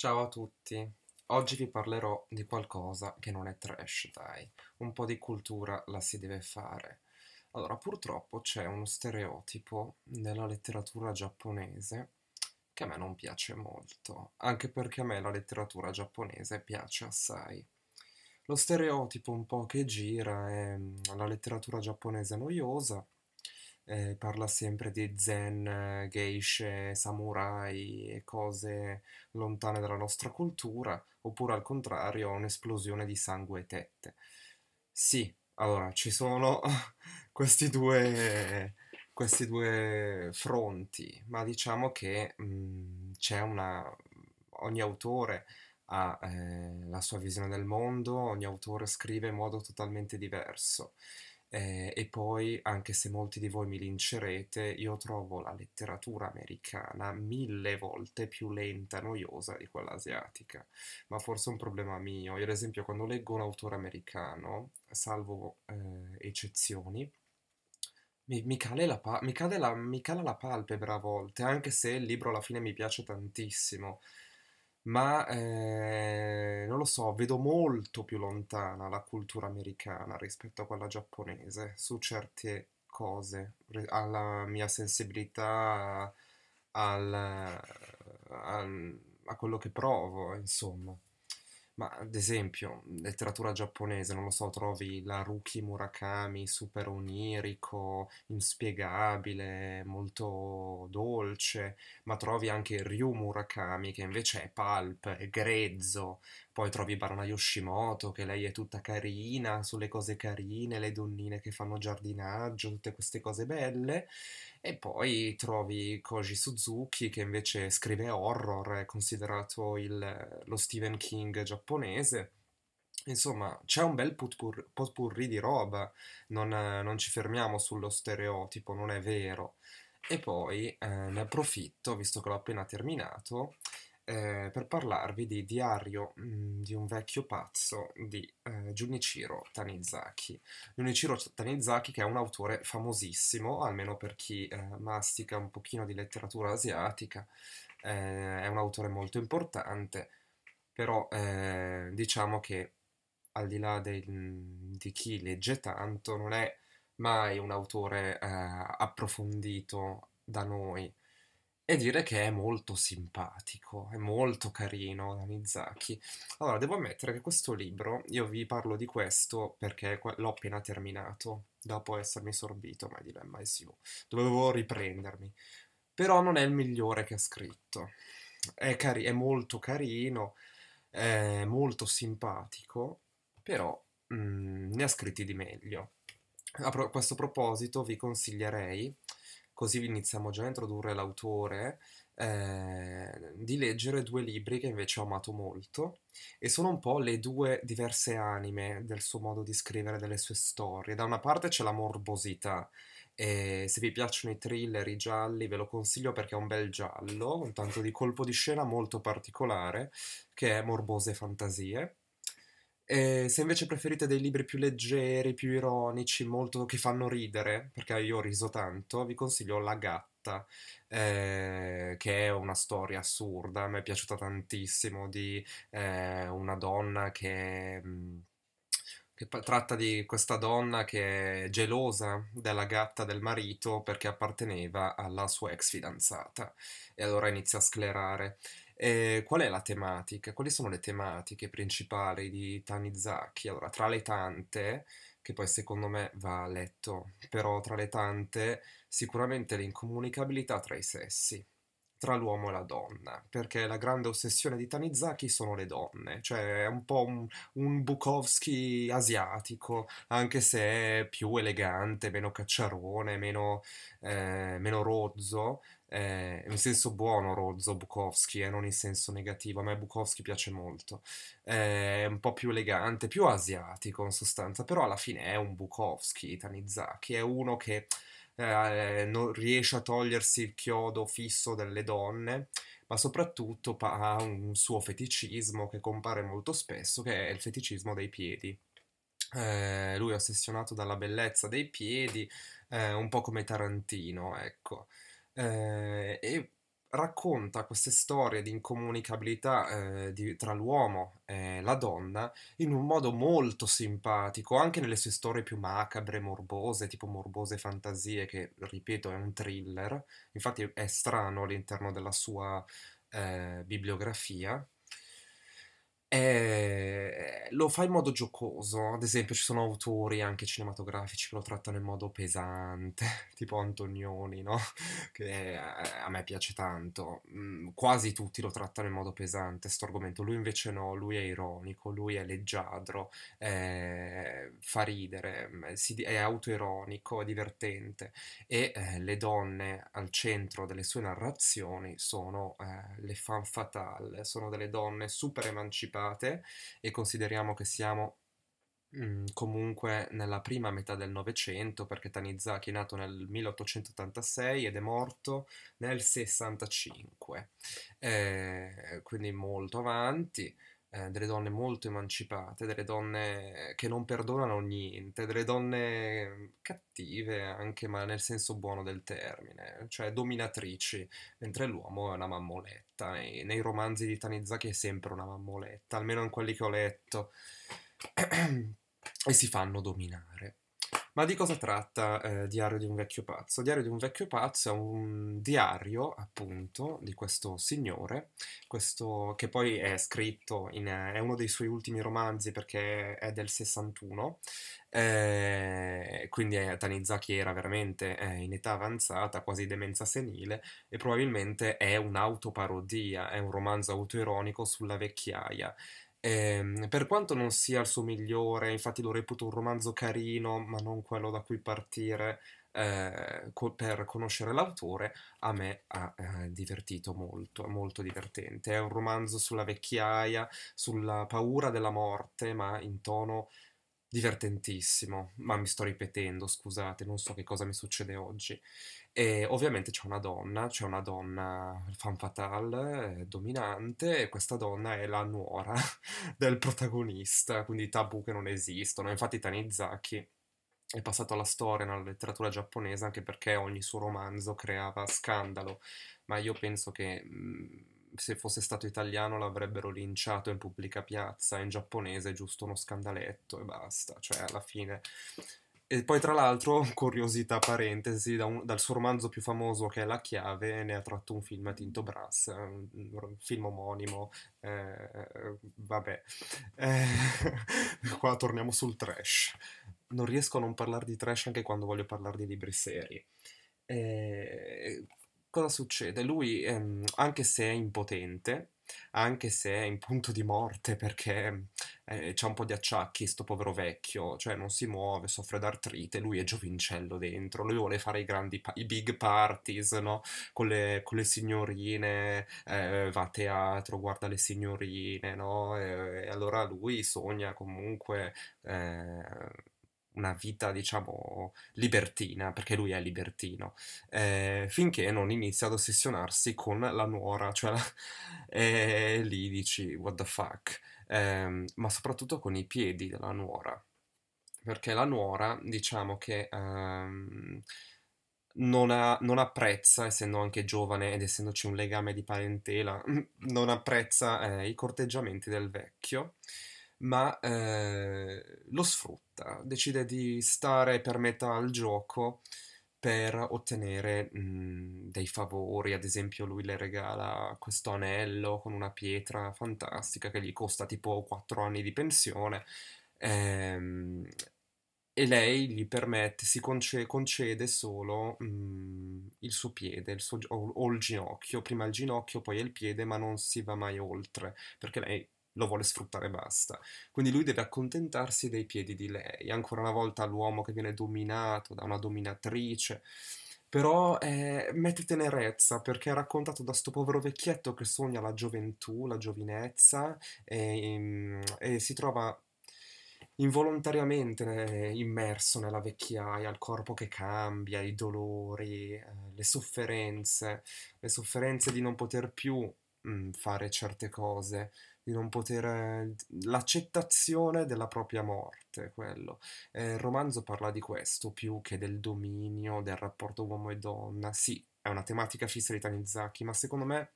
Ciao a tutti, oggi vi parlerò di qualcosa che non è trash, dai, un po' di cultura la si deve fare. Allora, purtroppo c'è uno stereotipo nella letteratura giapponese che a me non piace molto, anche perché a me la letteratura giapponese piace assai. Lo stereotipo un po' che gira è mm, la letteratura giapponese noiosa, eh, parla sempre di zen, geishe, samurai e cose lontane dalla nostra cultura, oppure al contrario un'esplosione di sangue e tette. Sì, allora ci sono questi due, questi due fronti, ma diciamo che mm, c'è una... ogni autore ha eh, la sua visione del mondo, ogni autore scrive in modo totalmente diverso. Eh, e poi, anche se molti di voi mi lincerete, io trovo la letteratura americana mille volte più lenta e noiosa di quella asiatica. Ma forse è un problema mio. Io, ad esempio, quando leggo un autore americano, salvo eh, eccezioni, mi, mi, la pa- mi, la, mi cala la palpebra a volte, anche se il libro alla fine mi piace tantissimo ma eh, non lo so, vedo molto più lontana la cultura americana rispetto a quella giapponese su certe cose, alla mia sensibilità, al, al, a quello che provo, insomma. Ma ad esempio, letteratura giapponese, non lo so, trovi Laruki Murakami, super onirico, inspiegabile, molto dolce, ma trovi anche Ryu Murakami che invece è pulp, è grezzo, poi trovi Barona Yoshimoto, che lei è tutta carina, sulle cose carine, le donnine che fanno giardinaggio, tutte queste cose belle. E poi trovi Koji Suzuki, che invece scrive horror, è considerato il, lo Stephen King giapponese. Insomma, c'è un bel potpourri, di roba, non, non ci fermiamo sullo stereotipo, non è vero. E poi eh, ne approfitto, visto che l'ho appena terminato, eh, per parlarvi di Diario mh, di un vecchio pazzo di eh, Junichiro Tanizaki. Junichiro Tanizaki che è un autore famosissimo, almeno per chi eh, mastica un pochino di letteratura asiatica, eh, è un autore molto importante, però eh, diciamo che al di là del, di chi legge tanto non è mai un autore eh, approfondito da noi e dire che è molto simpatico, è molto carino da Mizaki. Allora, devo ammettere che questo libro, io vi parlo di questo perché l'ho appena terminato, dopo essermi sorbito My Dilemma is You. Dovevo riprendermi. Però non è il migliore che ha scritto. È, cari- è molto carino, è molto simpatico, però mh, mm, ne ha scritti di meglio. A pro- questo proposito vi consiglierei così iniziamo già a introdurre l'autore, eh, di leggere due libri che invece ho amato molto e sono un po' le due diverse anime del suo modo di scrivere delle sue storie. Da una parte c'è la morbosità, e se vi piacciono i thriller, i gialli, ve lo consiglio perché è un bel giallo, un tanto di colpo di scena molto particolare, che è Morbose Fantasie. E eh, se invece preferite dei libri più leggeri, più ironici, molto che fanno ridere, perché io ho riso tanto, vi consiglio La gatta, eh, che è una storia assurda, mi è piaciuta tantissimo, di eh, una donna che... Mm, che tratta di questa donna che è gelosa della gatta del marito perché apparteneva alla sua ex fidanzata e allora inizia a sclerare. Eh, qual è la tematica? Quali sono le tematiche principali di Tanizaki? Allora, tra le tante, che poi secondo me va letto, però tra le tante, sicuramente l'incomunicabilità tra i sessi tra l'uomo e la donna, perché la grande ossessione di Tanizaki sono le donne, cioè è un po' un, un Bukowski asiatico, anche se è più elegante, meno cacciarone, meno, eh, meno rozzo, eh, in senso buono rozzo Bukowski, eh, non in senso negativo, a me Bukowski piace molto, eh, è un po' più elegante, più asiatico in sostanza, però alla fine è un Bukowski, Tanizaki, è uno che eh, non riesce a togliersi il chiodo fisso delle donne, ma soprattutto ha un suo feticismo che compare molto spesso, che è il feticismo dei piedi. Eh, lui è ossessionato dalla bellezza dei piedi, eh, un po' come Tarantino, ecco. Eh, e racconta queste storie di incomunicabilità eh, di, tra l'uomo e la donna in un modo molto simpatico, anche nelle sue storie più macabre, morbose, tipo morbose fantasie, che ripeto è un thriller, infatti è strano all'interno della sua eh, bibliografia, eh, lo fa in modo giocoso, ad esempio ci sono autori anche cinematografici che lo trattano in modo pesante, tipo Antonioni, no? che eh, a me piace tanto, mm, quasi tutti lo trattano in modo pesante sto argomento, lui invece no, lui è ironico, lui è leggiadro, eh, fa ridere, mm, è autoironico, è divertente e eh, le donne al centro delle sue narrazioni sono eh, le fan fatale, sono delle donne super emancipate private e consideriamo che siamo mm, comunque nella prima metà del Novecento perché Tanizaki è nato nel 1886 ed è morto nel 65, eh, quindi molto avanti. Eh, delle donne molto emancipate, delle donne che non perdonano niente, delle donne cattive anche, ma nel senso buono del termine, cioè dominatrici, mentre l'uomo è una mammoletta mammoletta e nei romanzi di Tanizaki è sempre una mammoletta, almeno in quelli che ho letto, e si fanno dominare. Ma di cosa tratta eh, Diario di un vecchio pazzo? Diario di un vecchio pazzo è un diario, appunto, di questo signore, questo che poi è scritto in... è uno dei suoi ultimi romanzi perché è del 61, eh, quindi eh, Tanizaki era veramente eh, in età avanzata, quasi demenza senile, e probabilmente è un'autoparodia, è un romanzo autoironico sulla vecchiaia. Eh, per quanto non sia il suo migliore, infatti lo reputo un romanzo carino, ma non quello da cui partire eh, co- per conoscere l'autore, a me ha eh, divertito molto, è molto divertente. È un romanzo sulla vecchiaia, sulla paura della morte, ma in tono divertentissimo, ma mi sto ripetendo, scusate, non so che cosa mi succede oggi. E ovviamente c'è una donna, c'è una donna fan fatale, eh, dominante, e questa donna è la nuora del protagonista, quindi tabù che non esistono. Infatti Tanizaki è passato alla storia nella letteratura giapponese anche perché ogni suo romanzo creava scandalo, ma io penso che mm, se fosse stato italiano l'avrebbero linciato in pubblica piazza, in giapponese è giusto uno scandaletto e basta, cioè alla fine... E poi tra l'altro, curiosità parentesi, da un, dal suo romanzo più famoso che è La chiave, ne ha tratto un film a Tinto Brass, eh, un, un film omonimo, eh, vabbè, eh, qua torniamo sul trash. Non riesco a non parlare di trash anche quando voglio parlare di libri seri. Eh, cosa succede? Lui, ehm, anche se è impotente, anche se è in punto di morte perché eh, c'ha un po' di acciacchi, sto povero vecchio, cioè non si muove, soffre d'artrite, lui è giovincello dentro, lui vuole fare i grandi, pa- i big parties, no? Con le, con le signorine, eh, va a teatro, guarda le signorine, no? E, e allora lui sogna comunque... Eh, una vita, diciamo, libertina, perché lui è libertino, eh, finché non inizia ad ossessionarsi con la nuora, cioè la... e lì dici what the fuck, eh, ma soprattutto con i piedi della nuora, perché la nuora, diciamo che... Ehm, non, ha, non, apprezza, essendo anche giovane ed essendoci un legame di parentela, non apprezza eh, i corteggiamenti del vecchio ma eh, lo sfrutta, decide di stare per metà al gioco per ottenere mh, mhmm, dei favori, ad esempio lui le regala questo anello con una pietra fantastica che gli costa tipo 4 anni di pensione ehm, e lei gli permette, si conce- concede solo mh, mhmm, il suo piede il suo, o, o il ginocchio, prima il ginocchio poi il piede ma non si va mai oltre perché lei lo vuole sfruttare e basta. Quindi lui deve accontentarsi dei piedi di lei, ancora una volta l'uomo che viene dominato da una dominatrice. Però eh, mette tenerezza perché è raccontato da sto povero vecchietto che sogna la gioventù, la giovinezza e, mm, e si trova involontariamente eh, immerso nella vecchiaia, il corpo che cambia, i dolori, eh, le sofferenze, le sofferenze di non poter più mm, fare certe cose, di non poter... l'accettazione della propria morte, quello. Eh, il romanzo parla di questo più che del dominio, del rapporto uomo e donna. Sì, è una tematica fissa di Tanizaki, ma secondo me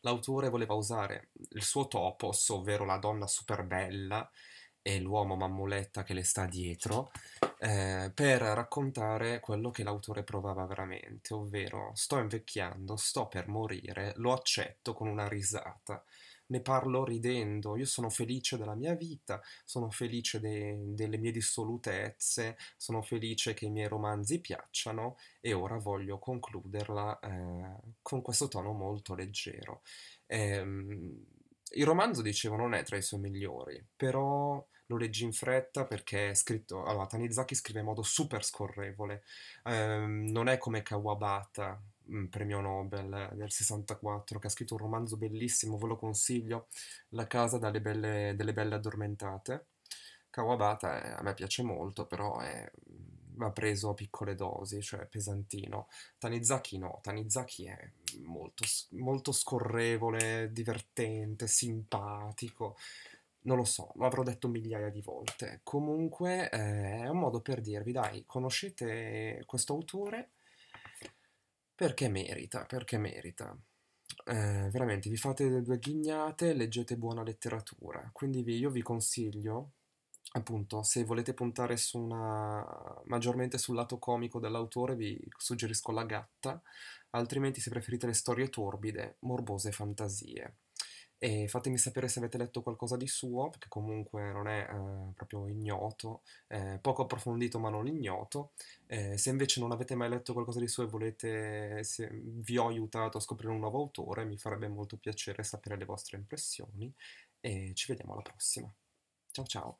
l'autore voleva usare il suo topos, ovvero la donna super bella e l'uomo mammoletta che le sta dietro, eh, per raccontare quello che l'autore provava veramente, ovvero sto invecchiando, sto per morire, lo accetto con una risata ne parlo ridendo, io sono felice della mia vita, sono felice de- delle mie dissolutezze, sono felice che i miei romanzi piacciono e ora voglio concluderla eh, con questo tono molto leggero. Ehm, il romanzo, dicevo, non è tra i suoi migliori, però lo leggi in fretta perché è scritto. Allora, Tanizaki scrive in modo super scorrevole, ehm, non è come Kawabata Mm, premio Nobel del 64, che ha scritto un romanzo bellissimo, ve lo consiglio, La casa belle, delle belle addormentate. Kawabata eh, a me piace molto, però è, eh, va preso a piccole dosi, cioè pesantino. Tanizaki no, Tanizaki è molto, molto scorrevole, divertente, simpatico. Non lo so, lo avrò detto migliaia di volte. Comunque eh, è un modo per dirvi, dai, conoscete questo autore, perché merita, perché merita. Eh, veramente, vi fate due ghignate, leggete buona letteratura. Quindi vi, io vi consiglio, appunto, se volete puntare su una, maggiormente sul lato comico dell'autore, vi suggerisco La gatta, altrimenti se preferite le storie torbide, morbose fantasie. E fatemi sapere se avete letto qualcosa di suo, perché comunque non è eh, proprio ignoto, eh, poco approfondito ma non ignoto. Eh, se invece non avete mai letto qualcosa di suo e volete, se vi ho aiutato a scoprire un nuovo autore, mi farebbe molto piacere sapere le vostre impressioni e ci vediamo alla prossima. Ciao ciao!